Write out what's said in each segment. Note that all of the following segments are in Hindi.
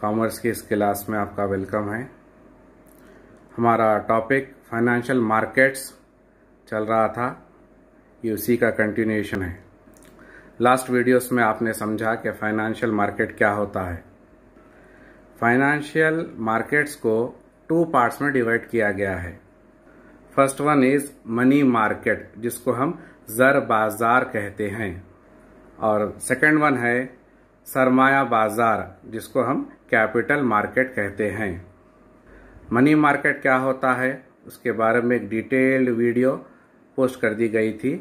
कॉमर्स की इस क्लास में आपका वेलकम है हमारा टॉपिक फाइनेंशियल मार्केट्स चल रहा था ये उसी का कंटिन्यूएशन है लास्ट वीडियोस में आपने समझा कि फाइनेंशियल मार्केट क्या होता है फाइनेंशियल मार्केट्स को टू पार्ट्स में डिवाइड किया गया है first one is money market जिसको हम जर बाजार कहते हैं और सेकंड वन है सरमाया बाजार जिसको हम कैपिटल मार्केट कहते हैं मनी मार्केट क्या होता है उसके बारे में एक डिटेल्ड वीडियो पोस्ट कर दी गई थी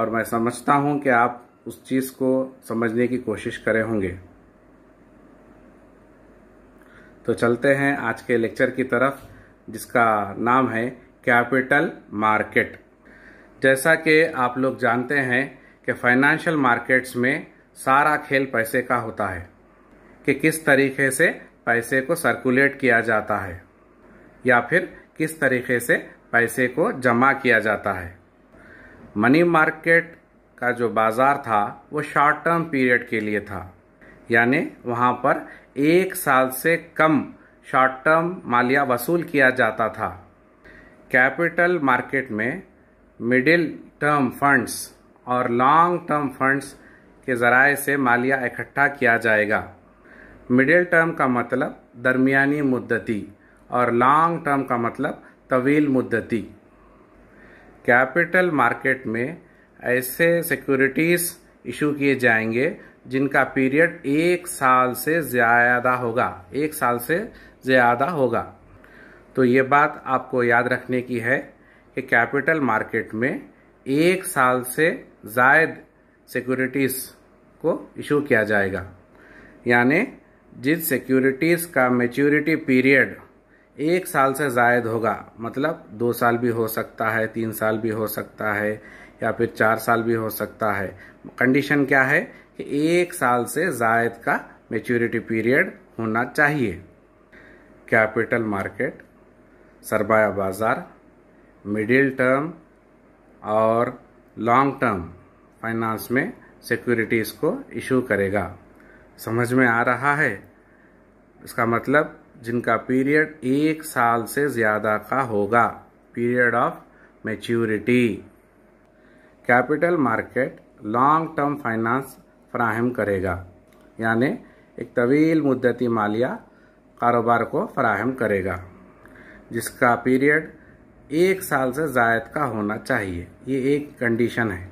और मैं समझता हूं कि आप उस चीज़ को समझने की कोशिश करें होंगे तो चलते हैं आज के लेक्चर की तरफ जिसका नाम है कैपिटल मार्केट जैसा कि आप लोग जानते हैं कि फाइनेंशियल मार्केट्स में सारा खेल पैसे का होता है कि किस तरीके से पैसे को सर्कुलेट किया जाता है या फिर किस तरीके से पैसे को जमा किया जाता है मनी मार्केट का जो बाज़ार था वो शॉर्ट टर्म पीरियड के लिए था यानी वहाँ पर एक साल से कम शॉर्ट टर्म मालिया वसूल किया जाता था कैपिटल मार्केट में मिडिल टर्म फंड्स और लॉन्ग टर्म फंड्स के ज़राए से मालिया इकट्ठा किया जाएगा मिडिल टर्म का मतलब दरमियानी मुद्दती और लॉन्ग टर्म का मतलब तवील मुद्दती कैपिटल मार्केट में ऐसे सिक्योरिटीज़ इशू किए जाएंगे जिनका पीरियड एक साल से ज़्यादा होगा एक साल से ज़्यादा होगा तो ये बात आपको याद रखने की है कि कैपिटल मार्केट में एक साल से जायद सिक्योरिटीज़ को इशू किया जाएगा यानी जिन सिक्योरिटीज़ का मेच्योरिटी पीरियड एक साल से जायद होगा मतलब दो साल भी हो सकता है तीन साल भी हो सकता है या फिर चार साल भी हो सकता है कंडीशन क्या है कि एक साल से जायद का मेच्योरिटी पीरियड होना चाहिए कैपिटल मार्केट सरमाया बाज़ार मिडिल टर्म और लॉन्ग टर्म फाइनेंस में सिक्योरिटीज़ को इशू करेगा समझ में आ रहा है इसका मतलब जिनका पीरियड एक साल से ज़्यादा का होगा period of maturity capital market long term finance फ्राहम करेगा यानि एक तवील मुद्दती मालिया कारोबार को फ्राहम करेगा जिसका पीरियड एक साल से जायद का होना चाहिए ये एक कंडीशन है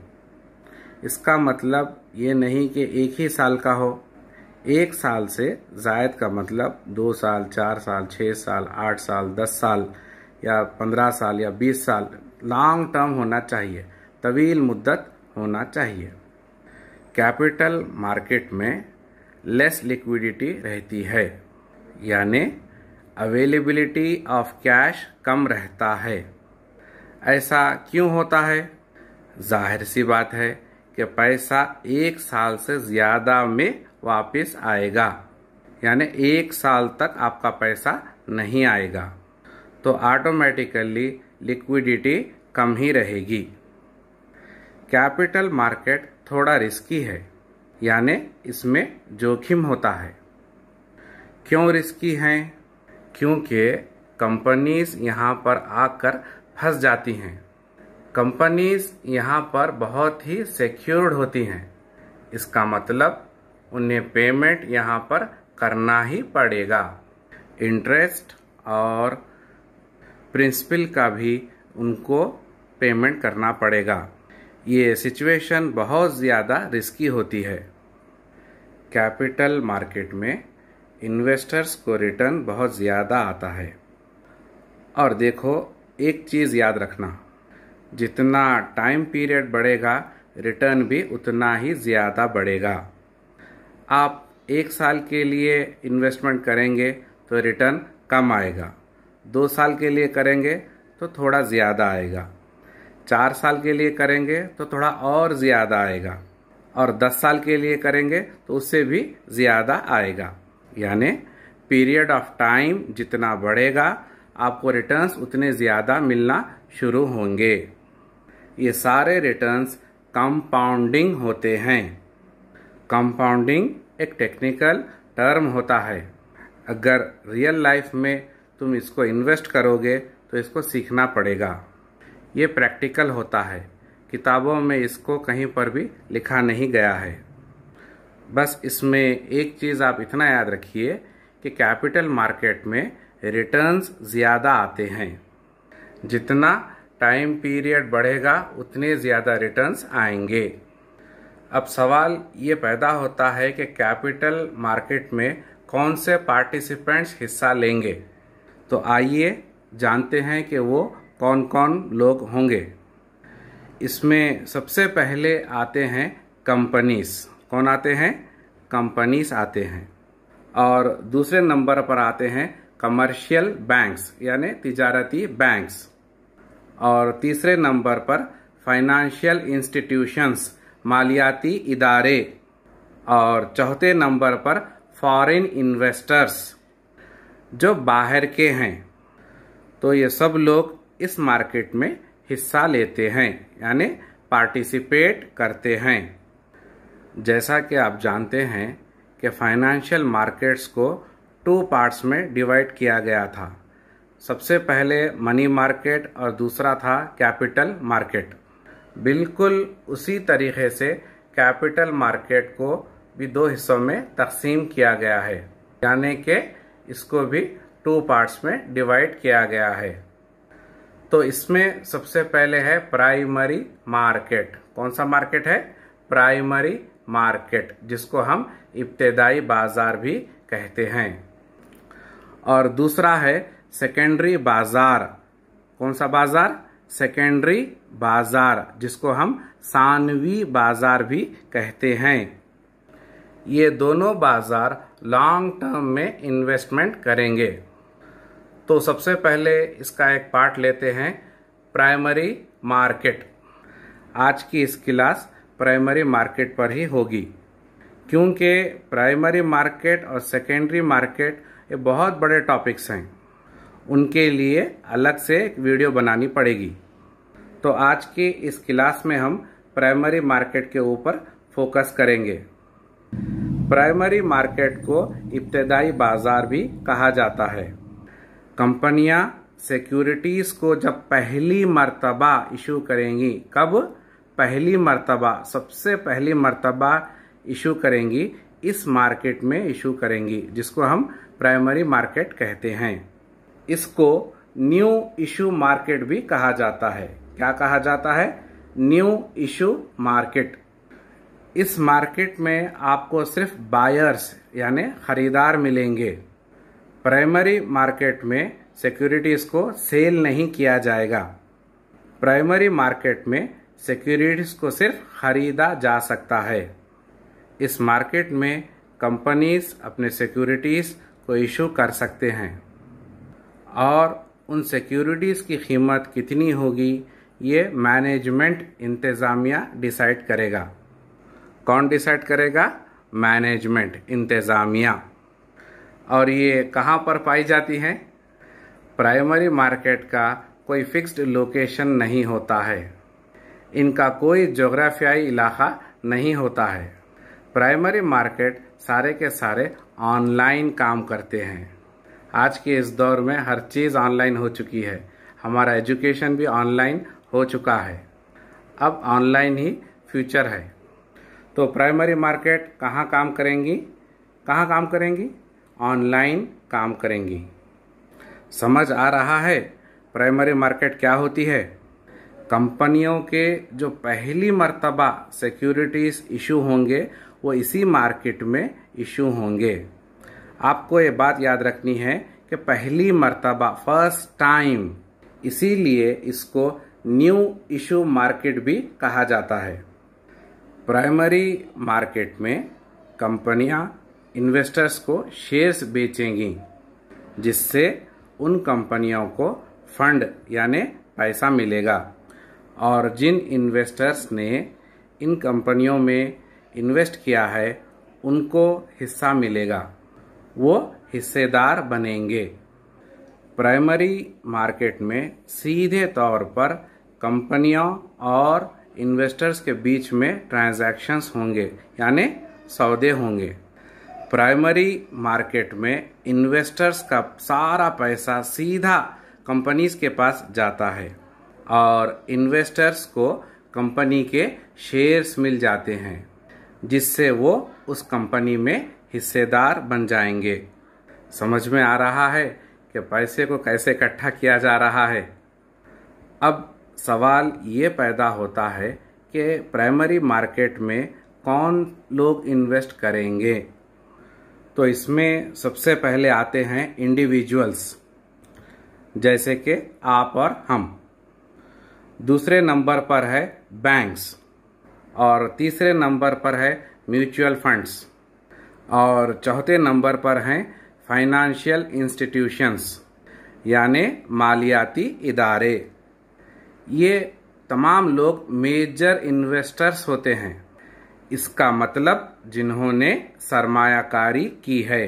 इसका मतलब ये नहीं कि एक ही साल का हो एक साल से जायद का मतलब दो साल चार साल छः साल आठ साल दस साल या पंद्रह साल या बीस साल लॉन्ग टर्म होना चाहिए तवील मुद्दत होना चाहिए कैपिटल मार्केट में लेस लिक्विडिटी रहती है यानी अवेलेबिलिटी ऑफ कैश कम रहता है ऐसा क्यों होता है जाहिर सी बात है कि पैसा एक साल से ज़्यादा में वापस आएगा यानी एक साल तक आपका पैसा नहीं आएगा तो ऑटोमेटिकली लिक्विडिटी कम ही रहेगी कैपिटल मार्केट थोड़ा रिस्की है यानी इसमें जोखिम होता है क्यों रिस्की हैं क्योंकि कंपनीज यहाँ पर आकर फंस जाती हैं कंपनीज यहाँ पर बहुत ही सिक्योर्ड होती हैं इसका मतलब उन्हें पेमेंट यहाँ पर करना ही पड़ेगा इंटरेस्ट और प्रिंसिपल का भी उनको पेमेंट करना पड़ेगा ये सिचुएशन बहुत ज़्यादा रिस्की होती है कैपिटल मार्केट में इन्वेस्टर्स को रिटर्न बहुत ज़्यादा आता है और देखो एक चीज़ याद रखना जितना टाइम पीरियड बढ़ेगा रिटर्न भी उतना ही ज़्यादा बढ़ेगा आप एक साल के लिए इन्वेस्टमेंट करेंगे तो रिटर्न कम आएगा दो साल के लिए करेंगे तो थोड़ा ज़्यादा आएगा चार साल के लिए करेंगे तो थोड़ा और ज़्यादा आएगा और दस साल के लिए करेंगे तो उससे भी ज़्यादा आएगा यानी पीरियड ऑफ टाइम जितना बढ़ेगा आपको रिटर्न्स उतने ज़्यादा मिलना शुरू होंगे ये सारे रिटर्न्स कंपाउंडिंग होते हैं कंपाउंडिंग एक टेक्निकल टर्म होता है अगर रियल लाइफ में तुम इसको इन्वेस्ट करोगे तो इसको सीखना पड़ेगा ये प्रैक्टिकल होता है किताबों में इसको कहीं पर भी लिखा नहीं गया है बस इसमें एक चीज़ आप इतना याद रखिए कि कैपिटल मार्केट में रिटर्न्स ज़्यादा आते हैं जितना टाइम पीरियड बढ़ेगा उतने ज़्यादा रिटर्न्स आएंगे अब सवाल ये पैदा होता है कि कैपिटल मार्केट में कौन से पार्टिसिपेंट्स हिस्सा लेंगे तो आइए जानते हैं कि वो कौन कौन लोग होंगे इसमें सबसे पहले आते हैं कंपनीज कौन आते हैं कंपनीज आते हैं और दूसरे नंबर पर आते हैं कमर्शियल बैंक्स यानी तिजारती बैंक्स और तीसरे नंबर पर फाइनेंशियल इंस्टीट्यूशंस मालियाती इदारे और चौथे नंबर पर फॉरेन इन्वेस्टर्स जो बाहर के हैं तो ये सब लोग इस मार्केट में हिस्सा लेते हैं यानी पार्टिसिपेट करते हैं जैसा कि आप जानते हैं कि फाइनेंशियल मार्केट्स को टू पार्ट्स में डिवाइड किया गया था सबसे पहले मनी मार्केट और दूसरा था कैपिटल मार्केट बिल्कुल उसी तरीके से कैपिटल मार्केट को भी दो हिस्सों में तकसीम किया गया है यानी कि इसको भी टू पार्ट्स में डिवाइड किया गया है तो इसमें सबसे पहले है प्राइमरी मार्केट कौन सा मार्केट है प्राइमरी मार्केट जिसको हम इब्तदाई बाज़ार भी कहते हैं और दूसरा है सेकेंडरी बाजार कौन सा बाजार सेकेंडरी बाजार जिसको हम सानवी बाजार भी कहते हैं ये दोनों बाजार लॉन्ग टर्म में इन्वेस्टमेंट करेंगे तो सबसे पहले इसका एक पार्ट लेते हैं प्राइमरी मार्केट आज की इस क्लास प्राइमरी मार्केट पर ही होगी क्योंकि प्राइमरी मार्केट और सेकेंडरी मार्केट ये बहुत बड़े टॉपिक्स हैं उनके लिए अलग से वीडियो बनानी पड़ेगी तो आज के इस क्लास में हम प्राइमरी मार्केट के ऊपर फोकस करेंगे प्राइमरी मार्केट को इब्तदाई बाज़ार भी कहा जाता है कंपनियां सिक्योरिटीज़ को जब पहली मर्तबा इशू करेंगी कब पहली मर्तबा सबसे पहली मर्तबा इशू करेंगी इस मार्केट में इशू करेंगी जिसको हम प्राइमरी मार्केट कहते हैं इसको न्यू इशू मार्केट भी कहा जाता है क्या कहा जाता है न्यू इशू मार्केट इस मार्केट में आपको सिर्फ बायर्स यानी खरीदार मिलेंगे प्राइमरी मार्केट में सिक्योरिटीज़ को सेल नहीं किया जाएगा प्राइमरी मार्केट में सिक्योरिटीज़ को सिर्फ खरीदा जा सकता है इस मार्केट में कंपनीज अपने सिक्योरिटीज़ को इशू कर सकते हैं और उन सिक्योरिटीज़ की कीमत कितनी होगी ये मैनेजमेंट इंतज़ामिया डिसाइड करेगा कौन डिसाइड करेगा मैनेजमेंट इंतज़ामिया और ये कहाँ पर पाई जाती है प्राइमरी मार्केट का कोई फिक्स्ड लोकेशन नहीं होता है इनका कोई जोग्राफियाई इलाका नहीं होता है प्राइमरी मार्केट सारे के सारे ऑनलाइन काम करते हैं आज के इस दौर में हर चीज़ ऑनलाइन हो चुकी है हमारा एजुकेशन भी ऑनलाइन हो चुका है अब ऑनलाइन ही फ्यूचर है तो प्राइमरी मार्केट कहाँ काम करेंगी कहाँ काम करेंगी ऑनलाइन काम करेंगी समझ आ रहा है प्राइमरी मार्केट क्या होती है कंपनियों के जो पहली मर्तबा सिक्योरिटीज़ इशू होंगे वो इसी मार्केट में इशू होंगे आपको ये बात याद रखनी है कि पहली मर्तबा फर्स्ट टाइम इसीलिए इसको न्यू इशू मार्केट भी कहा जाता है प्राइमरी मार्केट में कंपनियां इन्वेस्टर्स को शेयर्स बेचेंगी जिससे उन कंपनियों को फंड यानी पैसा मिलेगा और जिन इन्वेस्टर्स ने इन कंपनियों में इन्वेस्ट किया है उनको हिस्सा मिलेगा वो हिस्सेदार बनेंगे प्राइमरी मार्केट में सीधे तौर पर कंपनियों और इन्वेस्टर्स के बीच में ट्रांजैक्शंस होंगे यानी सौदे होंगे प्राइमरी मार्केट में इन्वेस्टर्स का सारा पैसा सीधा कंपनीज के पास जाता है और इन्वेस्टर्स को कंपनी के शेयर्स मिल जाते हैं जिससे वो उस कंपनी में हिस्सेदार बन जाएंगे समझ में आ रहा है कि पैसे को कैसे इकट्ठा किया जा रहा है अब सवाल ये पैदा होता है कि प्राइमरी मार्केट में कौन लोग इन्वेस्ट करेंगे तो इसमें सबसे पहले आते हैं इंडिविजुअल्स जैसे कि आप और हम दूसरे नंबर पर है बैंक्स और तीसरे नंबर पर है म्यूचुअल फंड्स और चौथे नंबर पर हैं फाइनेंशियल इंस्टीट्यूशंस यानि मालियाती इदारे ये तमाम लोग मेजर इन्वेस्टर्स होते हैं इसका मतलब जिन्होंने सरमायाकारी की है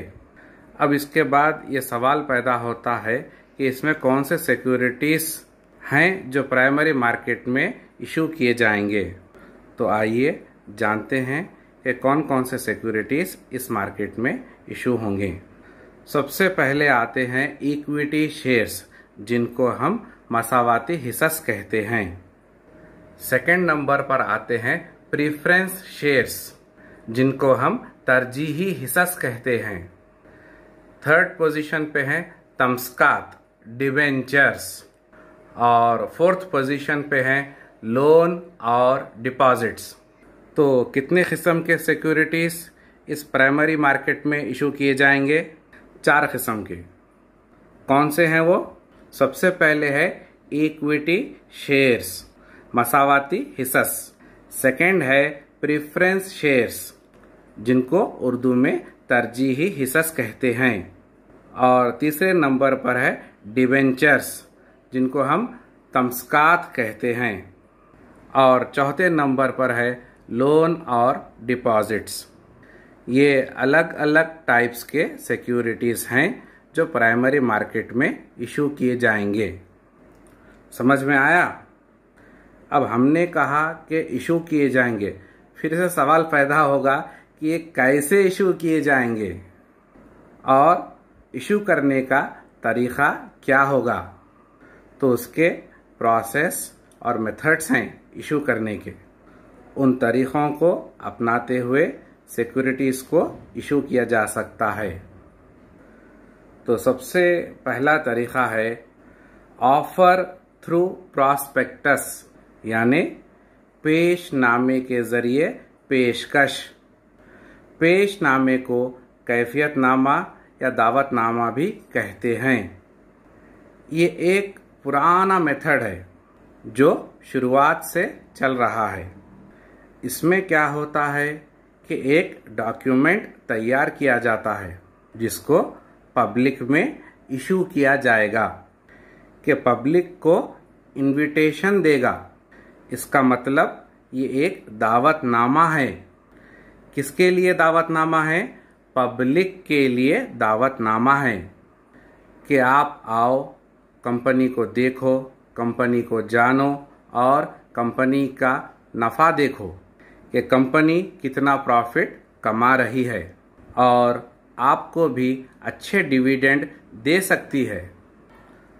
अब इसके बाद ये सवाल पैदा होता है कि इसमें कौन से सिक्योरिटीज़ हैं जो प्राइमरी मार्केट में इशू किए जाएंगे तो आइए जानते हैं कि कौन कौन से सिक्योरिटीज़ इस मार्केट में इशू होंगे सबसे पहले आते हैं इक्विटी शेयर्स जिनको हम मसावाती हिस्स कहते हैं सेकेंड नंबर पर आते हैं प्रीफ्रेंस शेयर्स जिनको हम तरजीही हिस्स कहते हैं थर्ड पोजीशन पे हैं तमस्कात डिवेंचर्स और फोर्थ पोजीशन पे हैं लोन और डिपॉजिट्स तो कितने किस्म के सिक्योरिटीज़ इस प्राइमरी मार्केट में इशू किए जाएंगे चार किस्म के कौन से हैं वो सबसे पहले है इक्विटी शेयर्स मसावाती हिस्स सेकंड है प्रेफरेंस शेयर्स जिनको उर्दू में तरजीही हिस्स कहते हैं और तीसरे नंबर पर है डिवेंचर्स जिनको हम तमस्कात कहते हैं और चौथे नंबर पर है लोन और डिपॉजिट्स ये अलग अलग टाइप्स के सिक्योरिटीज़ हैं जो प्राइमरी मार्केट में इशू किए जाएंगे समझ में आया अब हमने कहा कि इशू किए जाएंगे फिर से सवाल पैदा होगा कि ये कैसे इशू किए जाएंगे और इशू करने का तरीक़ा क्या होगा तो उसके प्रोसेस और मेथड्स हैं इशू करने के उन तरीक़ों को अपनाते हुए सिक्योरिटीज़ को इशू किया जा सकता है तो सबसे पहला तरीक़ा है ऑफ़र थ्रू प्रॉस्पेक्टस यानि पेश नामे के ज़रिए पेशकश पेश नामे को कैफियतनामा या दावत नामा भी कहते हैं ये एक पुराना मेथड है जो शुरुआत से चल रहा है इसमें क्या होता है कि एक डॉक्यूमेंट तैयार किया जाता है जिसको पब्लिक में इशू किया जाएगा कि पब्लिक को इनविटेशन देगा इसका मतलब ये एक दावतनामा है किसके लिए दावतनामा है पब्लिक के लिए दावतनामा है कि आप आओ कंपनी को देखो कंपनी को जानो और कंपनी का नफ़ा देखो कि कंपनी कितना प्रॉफिट कमा रही है और आपको भी अच्छे डिविडेंड दे सकती है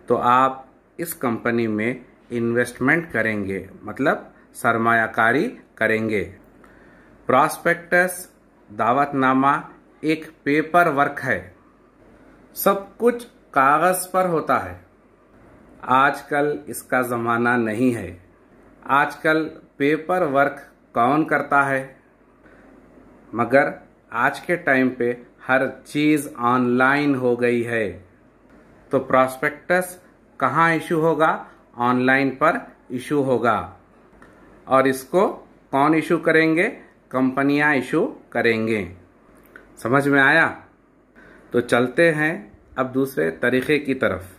तो आप इस कंपनी में इन्वेस्टमेंट करेंगे मतलब सरमायाकारी करेंगे प्रॉस्पेक्टस दावतनामा एक पेपर वर्क है सब कुछ कागज़ पर होता है आजकल इसका ज़माना नहीं है आजकल पेपर वर्क कौन करता है मगर आज के टाइम पे हर चीज़ ऑनलाइन हो गई है तो प्रॉस्पेक्टस कहाँ इशू होगा ऑनलाइन पर इशू होगा और इसको कौन इशू करेंगे कंपनियां इशू करेंगे समझ में आया तो चलते हैं अब दूसरे तरीक़े की तरफ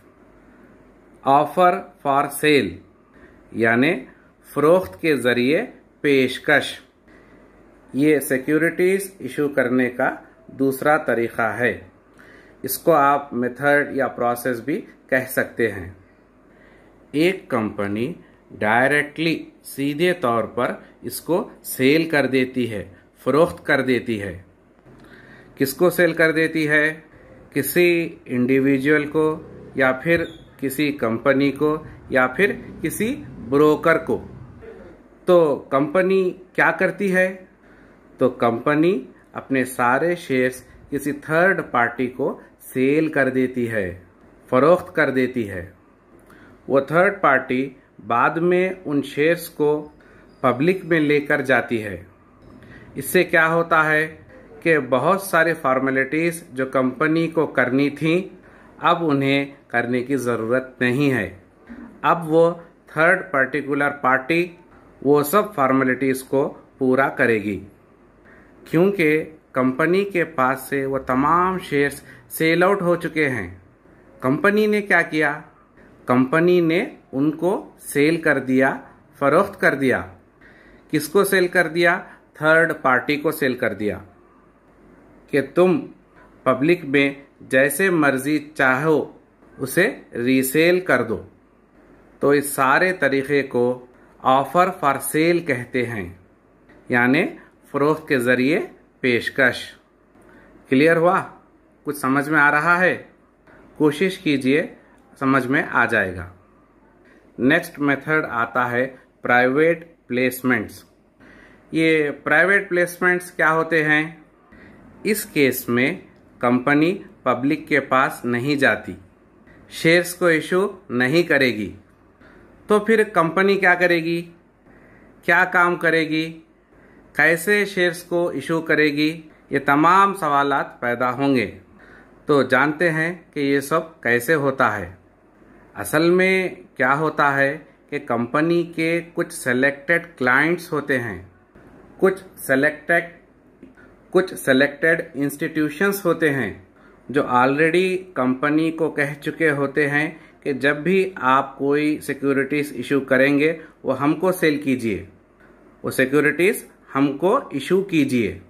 ऑफ़र फॉर सेल यानि फ़रोख्त के ज़रिए पेशकश ये सिक्योरिटीज़ इशू करने का दूसरा तरीक़ा है इसको आप मेथड या प्रोसेस भी कह सकते हैं एक कंपनी डायरेक्टली सीधे तौर पर इसको सेल कर देती है फ़रोख्त कर देती है किसको सेल कर देती है किसी इंडिविजुअल को या फिर किसी कंपनी को या फिर किसी ब्रोकर को तो कंपनी क्या करती है तो कंपनी अपने सारे शेयर्स किसी थर्ड पार्टी को सेल कर देती है फरोख्त कर देती है वो थर्ड पार्टी बाद में उन शेयर्स को पब्लिक में लेकर जाती है इससे क्या होता है कि बहुत सारे फॉर्मेलिटीज़ जो कंपनी को करनी थी अब उन्हें करने की ज़रूरत नहीं है अब वो थर्ड पर्टिकुलर पार्टी वो सब फॉर्मेलिटीज़ को पूरा करेगी क्योंकि कंपनी के पास से वो तमाम शेयर्स सेल आउट हो चुके हैं कंपनी ने क्या किया कंपनी ने उनको सेल कर दिया फरोख्त कर दिया किसको सेल कर दिया थर्ड पार्टी को सेल कर दिया कि तुम पब्लिक में जैसे मर्जी चाहो उसे रीसेल कर दो तो इस सारे तरीक़े को ऑफ़र फॉर सेल कहते हैं यानि फ़रोख के ज़रिए पेशकश क्लियर हुआ कुछ समझ में आ रहा है कोशिश कीजिए समझ में आ जाएगा नेक्स्ट मेथड आता है प्राइवेट प्लेसमेंट्स ये प्राइवेट प्लेसमेंट्स क्या होते हैं इस केस में कंपनी पब्लिक के पास नहीं जाती शेयर्स को इशू नहीं करेगी तो फिर कंपनी क्या करेगी क्या काम करेगी कैसे शेयर्स को इशू करेगी ये तमाम सवाल पैदा होंगे तो जानते हैं कि ये सब कैसे होता है असल में क्या होता है कि कंपनी के कुछ सेलेक्टेड क्लाइंट्स होते हैं कुछ सेलेक्टेड कुछ सेलेक्टेड इंस्टीट्यूशंस होते हैं जो ऑलरेडी कंपनी को कह चुके होते हैं कि जब भी आप कोई सिक्योरिटीज़ इशू करेंगे वो हमको सेल कीजिए वो सिक्योरिटीज़ हमको इशू कीजिए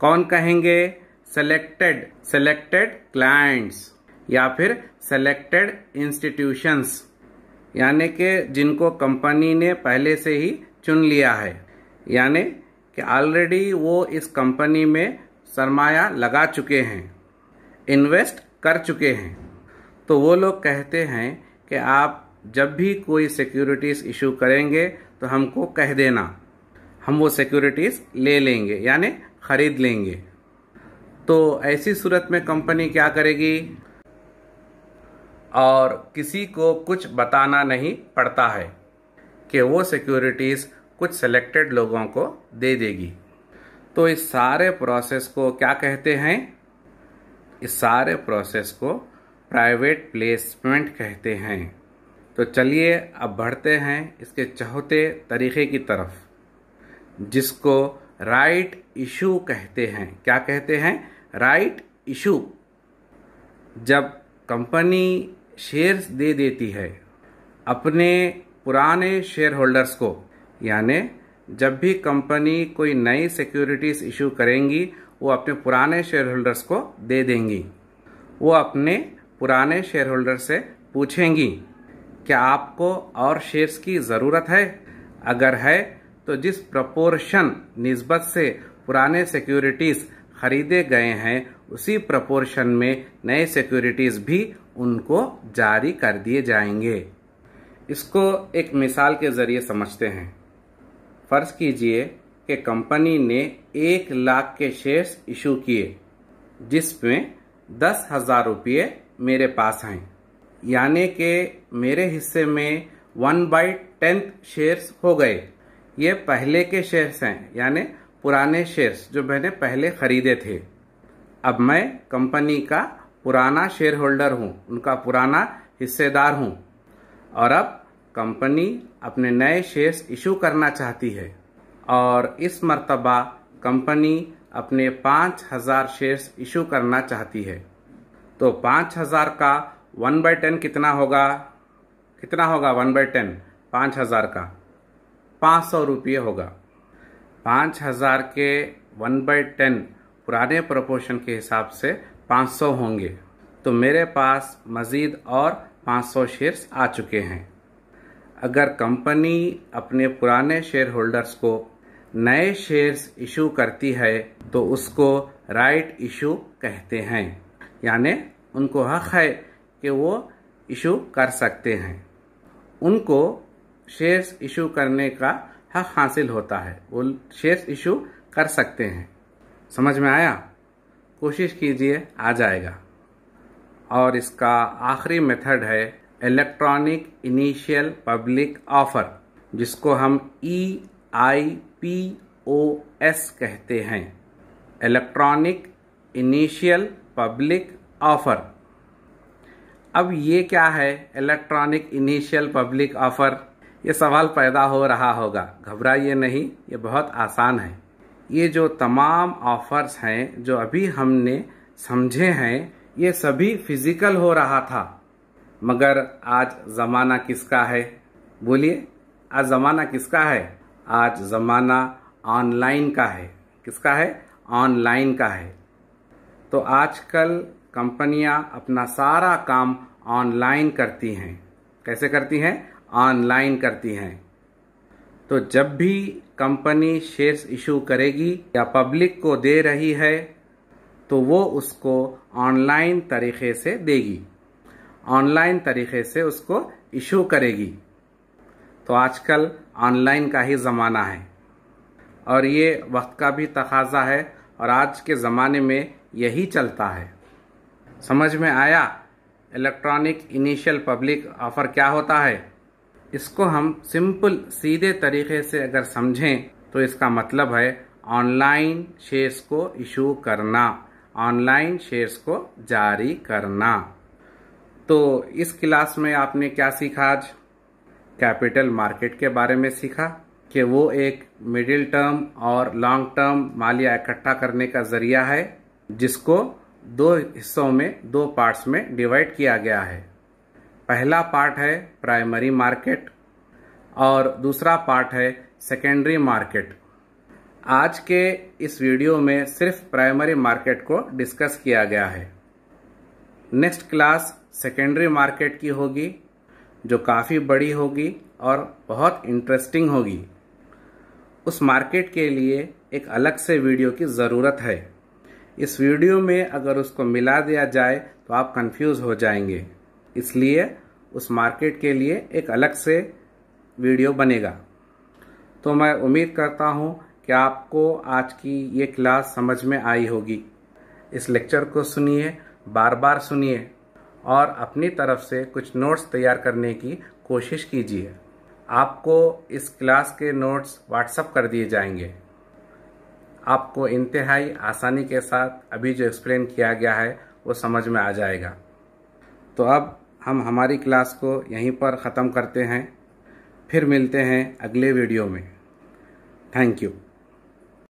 कौन कहेंगे सेलेक्टेड सेलेक्टेड क्लाइंट्स या फिर सेलेक्टेड इंस्टीट्यूशंस यानी कि जिनको कंपनी ने पहले से ही चुन लिया है यानी कि ऑलरेडी वो इस कंपनी में सरमाया लगा चुके हैं इन्वेस्ट कर चुके हैं तो वो लोग कहते हैं कि आप जब भी कोई सिक्योरिटीज़ इशू करेंगे तो हमको कह देना हम वो सिक्योरिटीज़ ले लेंगे यानी ख़रीद लेंगे तो ऐसी सूरत में कंपनी क्या करेगी और किसी को कुछ बताना नहीं पड़ता है कि वो सिक्योरिटीज़ कुछ सेलेक्टेड लोगों को दे देगी तो इस सारे प्रोसेस को क्या कहते हैं इस सारे प्रोसेस को प्राइवेट प्लेसमेंट कहते हैं तो चलिए अब बढ़ते हैं इसके चौथे तरीक़े की तरफ जिसको राइट इशू कहते हैं क्या कहते हैं राइट इशू जब कंपनी शेयर्स दे देती है अपने पुराने शेयर होल्डर्स को यानी जब भी कंपनी कोई नई सिक्योरिटीज़ इशू करेंगी वो अपने पुराने शेयर होल्डर्स को दे देंगी वो अपने पुराने शेयर होल्डर से पूछेंगी क्या आपको और शेयर्स की ज़रूरत है अगर है तो जिस प्रपोर्शन नस्बत से पुराने सिक्योरिटीज़ खरीदे गए हैं उसी प्रपोर्शन में नए सिक्योरिटीज़ भी उनको जारी कर दिए जाएंगे इसको एक मिसाल के ज़रिए समझते हैं फ़र्ज़ कीजिए के कंपनी ने एक लाख के शेयर्स इशू किए जिसमें दस हज़ार रुपये मेरे पास आए यानी कि मेरे हिस्से में वन बाई टेंथ शेयर्स हो गए ये पहले के शेयर्स हैं यानी पुराने शेयर्स जो मैंने पहले ख़रीदे थे अब मैं कंपनी का पुराना शेयर होल्डर हूँ उनका पुराना हिस्सेदार हूँ और अब कंपनी अपने नए शेयर्स इशू करना चाहती है और इस मरतबा कंपनी अपने पाँच हज़ार शेयर्स इशू करना चाहती है तो पाँच हज़ार का वन बाई टेन कितना होगा कितना होगा वन बाई टेन पाँच हज़ार का पाँच सौ रुपये होगा पाँच हज़ार के वन बाई टेन पुराने प्रपोर्शन के हिसाब से पाँच सौ होंगे तो मेरे पास मज़ीद और पाँच सौ शेयर्स आ चुके हैं अगर कंपनी अपने पुराने शेयर होल्डर्स को नए शेयर्स इशू करती है तो उसको राइट इशू कहते हैं यानी उनको हक है कि वो इशू कर सकते हैं उनको शेयर्स इशू करने का हक हासिल होता है वो शेयर्स इशू कर सकते हैं समझ में आया कोशिश कीजिए आ जाएगा और इसका आखिरी मेथड है इलेक्ट्रॉनिक इनिशियल पब्लिक ऑफर जिसको हम E e I P O S कहते हैं इलेक्ट्रॉनिक इनिशियल पब्लिक ऑफ़र अब ये क्या है इलेक्ट्रॉनिक इनिशियल पब्लिक ऑफ़र ये सवाल पैदा हो रहा होगा घबराइए नहीं ये बहुत आसान है ये जो तमाम ऑफ़र्स हैं जो अभी हमने समझे हैं ये सभी फिज़िकल हो रहा था मगर आज ज़माना किसका है बोलिए आज ज़माना किसका है आज ज़माना ऑनलाइन का है किसका है ऑनलाइन का है तो आजकल कंपनियां अपना सारा काम ऑनलाइन करती हैं कैसे करती हैं ऑनलाइन करती हैं तो जब भी कंपनी शेयर्स इशू करेगी या पब्लिक को दे रही है तो वो उसको ऑनलाइन तरीके से देगी ऑनलाइन तरीके से उसको इशू करेगी तो आजकल ऑनलाइन का ही ज़माना है और ये वक्त का भी तकाजा है और आज के ज़माने में यही चलता है समझ में आया इलेक्ट्रॉनिक इनिशियल पब्लिक ऑफ़र क्या होता है इसको हम सिंपल सीधे तरीके से अगर समझें तो इसका मतलब है ऑनलाइन शेयर्स को इशू करना ऑनलाइन शेयर्स को जारी करना तो इस क्लास में आपने क्या सीखा आज कैपिटल मार्केट के बारे में सीखा कि वो एक मिडिल टर्म और लॉन्ग टर्म मालिया इकट्ठा करने का जरिया है जिसको दो हिस्सों में दो पार्ट्स में डिवाइड किया गया है पहला पार्ट है प्राइमरी मार्केट और दूसरा पार्ट है सेकेंडरी मार्केट आज के इस वीडियो में सिर्फ प्राइमरी मार्केट को डिस्कस किया गया है नेक्स्ट क्लास सेकेंडरी मार्केट की होगी जो काफ़ी बड़ी होगी और बहुत इंटरेस्टिंग होगी उस मार्केट के लिए एक अलग से वीडियो की ज़रूरत है इस वीडियो में अगर उसको मिला दिया जाए तो आप कंफ्यूज हो जाएंगे इसलिए उस मार्केट के लिए एक अलग से वीडियो बनेगा तो मैं उम्मीद करता हूँ कि आपको आज की ये क्लास समझ में आई होगी इस लेक्चर को सुनिए बार बार सुनिए और अपनी तरफ से कुछ नोट्स तैयार करने की कोशिश कीजिए आपको इस क्लास के नोट्स व्हाट्सअप कर दिए जाएंगे आपको इंतहाई आसानी के साथ अभी जो एक्सप्लेन किया गया है वो समझ में आ जाएगा तो अब हम हमारी क्लास को यहीं पर ख़त्म करते हैं फिर मिलते हैं अगले वीडियो में थैंक यू